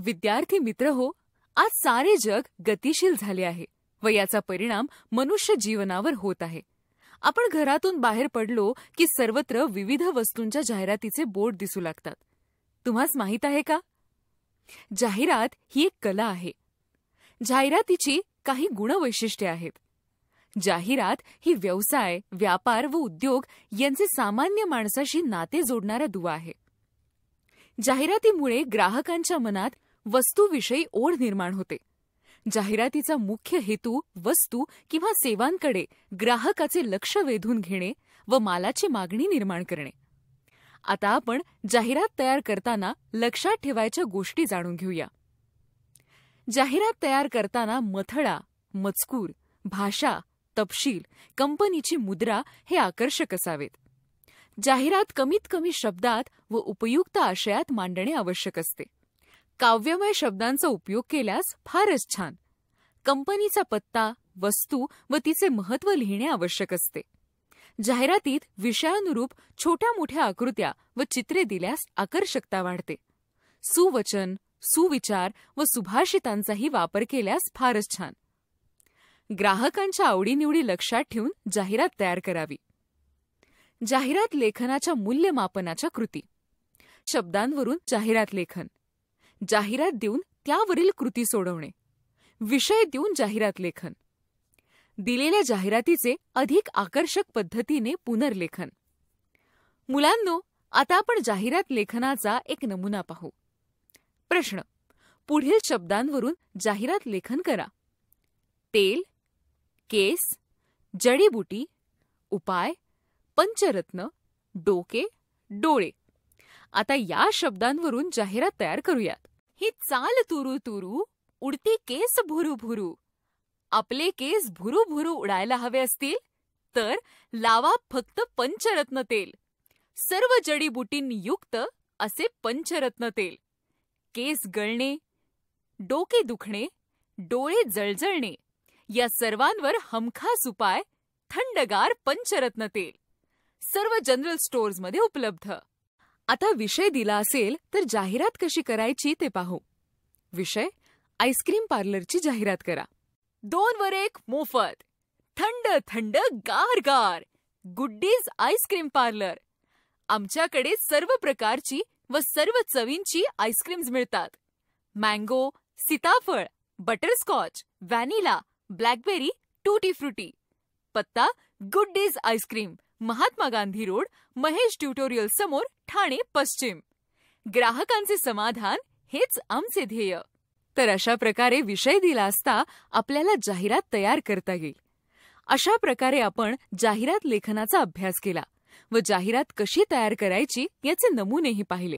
विद्यार्थी मित्र हो आज सारे जग गतिशील झाले आहे व याचा परिणाम मनुष्य जीवनावर होत आहे आपण घरातून बाहेर पडलो की सर्वत्र विविध वस्तूंच्या जाहिरातीचे बोर्ड दिसू लागतात तुम्हाच माहीत आहे का जाहिरात ही एक कला आहे जाहिरातीची काही गुणवैशिष्ट्ये आहेत जाहिरात ही व्यवसाय व्यापार व उद्योग यांचे सामान्य माणसाशी नाते जोडणारा दुवा आहे जाहिरातीमुळे ग्राहकांच्या मनात वस्तूविषयी ओढ निर्माण होते जाहिरातीचा मुख्य हेतू वस्तू किंवा सेवांकडे ग्राहकाचे लक्ष वेधून घेणे व मालाची मागणी निर्माण करणे आता आपण जाहिरात तयार करताना लक्षात ठेवायच्या गोष्टी जाणून घेऊया जाहिरात तयार करताना मथळा मजकूर भाषा तपशील कंपनीची मुद्रा हे आकर्षक असावेत जाहिरात कमीत कमी शब्दात व उपयुक्त आशयात मांडणे आवश्यक असते काव्यमय शब्दांचा उपयोग केल्यास फारच छान कंपनीचा पत्ता वस्तू व तिचे महत्त्व लिहिणे आवश्यक असते जाहिरातीत विषयानुरूप छोट्या मोठ्या आकृत्या व चित्रे दिल्यास आकर्षकता वाढते सुवचन सुविचार व सुभाषितांचाही वापर केल्यास फारच छान ग्राहकांच्या आवडीनिवडी लक्षात ठेवून जाहिरात तयार करावी जाहिरात लेखनाच्या मूल्यमापनाच्या कृती शब्दांवरून जाहिरात लेखन जाहिरात देऊन त्यावरील कृती सोडवणे विषय देऊन जाहिरात लेखन दिलेल्या जाहिरातीचे अधिक आकर्षक पद्धतीने पुनर्लेखन मुलांनो आता आपण जाहिरात लेखनाचा एक नमुना पाहू प्रश्न पुढील शब्दांवरून जाहिरात लेखन करा तेल केस जडीबुटी उपाय पंचरत्न डोके डोळे आता या शब्दांवरून जाहिरात तयार करूयात ही चाल तुरू तुरू उडती केस भुरु भुरू आपले केस भुरु भुरू उडायला हवे असतील तर लावा फक्त पंचरत्न तेल सर्व जडीबुटींनी युक्त असे पंचरत्न तेल केस गळणे डोके दुखणे डोळे जळजळणे या सर्वांवर हमखास उपाय थंडगार पंचरत्न तेल सर्व जनरल स्टोअर्समध्ये उपलब्ध आता विषय दिला असेल तर जाहिरात कशी करायची ते पाहू विषय आईस्क्रीम पार्लरची जाहिरात करा दोन वर एक मोफत थंड थंड गार गार गुड्डीज आईस्क्रीम पार्लर आमच्याकडे सर्व प्रकारची व सर्व चवींची आईस्क्रीम्स मिळतात मँगो सीताफळ butterscotch vanilla blackberry tutti frutti पत्ता good days ice cream Mahatma Gandhi road Mahesh tutorial समोर ठाणे पश्चिम ग्राहकांचे समाधान हेच आमचे ध्येय तर अशा प्रकारे विषय दिला असता आपल्याला जाहिरात तयार करता येईल अशा प्रकारे आपण जाहिरात लेखनाचा अभ्यास केला व जाहिरात कशी तयार करायची याचे नमुनेही पाहिले